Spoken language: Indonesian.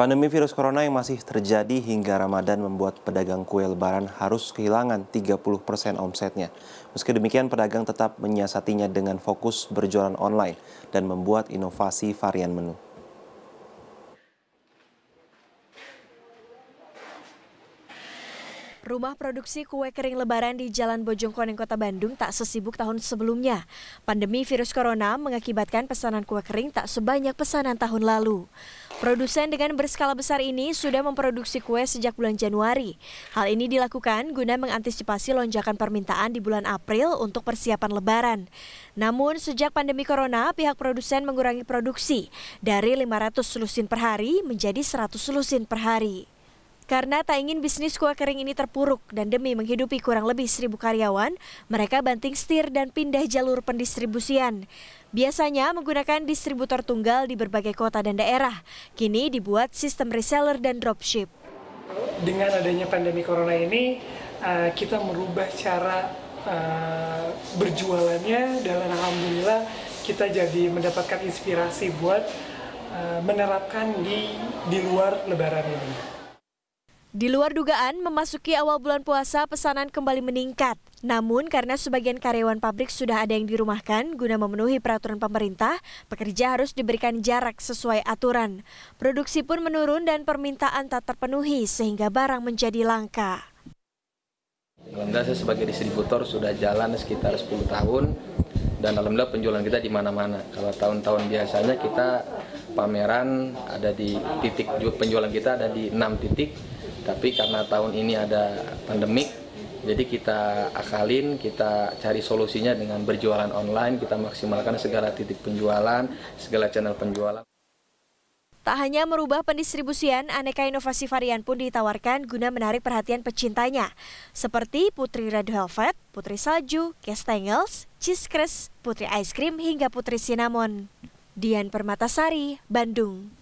Pandemi virus corona yang masih terjadi hingga Ramadan membuat pedagang kue lebaran harus kehilangan 30% omsetnya. Meski demikian, pedagang tetap menyiasatinya dengan fokus berjualan online dan membuat inovasi varian menu. Rumah produksi kue kering lebaran di Jalan Bojongkoneng Kota Bandung tak sesibuk tahun sebelumnya. Pandemi virus corona mengakibatkan pesanan kue kering tak sebanyak pesanan tahun lalu. Produsen dengan berskala besar ini sudah memproduksi kue sejak bulan Januari. Hal ini dilakukan guna mengantisipasi lonjakan permintaan di bulan April untuk persiapan lebaran. Namun sejak pandemi corona, pihak produsen mengurangi produksi dari 500 lusin per hari menjadi 100 lusin per hari. Karena tak ingin bisnis kue kering ini terpuruk dan demi menghidupi kurang lebih seribu karyawan, mereka banting setir dan pindah jalur pendistribusian. Biasanya menggunakan distributor tunggal di berbagai kota dan daerah. Kini dibuat sistem reseller dan dropship. Dengan adanya pandemi corona ini, eh, kita merubah cara eh, berjualannya dan alhamdulillah kita jadi mendapatkan inspirasi buat eh, menerapkan di di luar lebaran ini. Di luar dugaan, memasuki awal bulan puasa pesanan kembali meningkat. Namun karena sebagian karyawan pabrik sudah ada yang dirumahkan guna memenuhi peraturan pemerintah, pekerja harus diberikan jarak sesuai aturan. Produksi pun menurun dan permintaan tak terpenuhi sehingga barang menjadi langka. Alhamdulillah saya sebagai distributor sudah jalan sekitar 10 tahun dan alhamdulillah penjualan kita di mana-mana. Kalau tahun-tahun biasanya kita pameran ada di titik penjualan kita ada di 6 titik tapi karena tahun ini ada pandemik jadi kita akalin, kita cari solusinya dengan berjualan online, kita maksimalkan segala titik penjualan, segala channel penjualan. Tak hanya merubah pendistribusian, aneka inovasi varian pun ditawarkan guna menarik perhatian pecintanya. Seperti Putri Red Velvet, Putri Salju, Kestengels, Cheese Crisp, Putri Ice Cream, hingga Putri Cinnamon. Dian Permatasari, Bandung.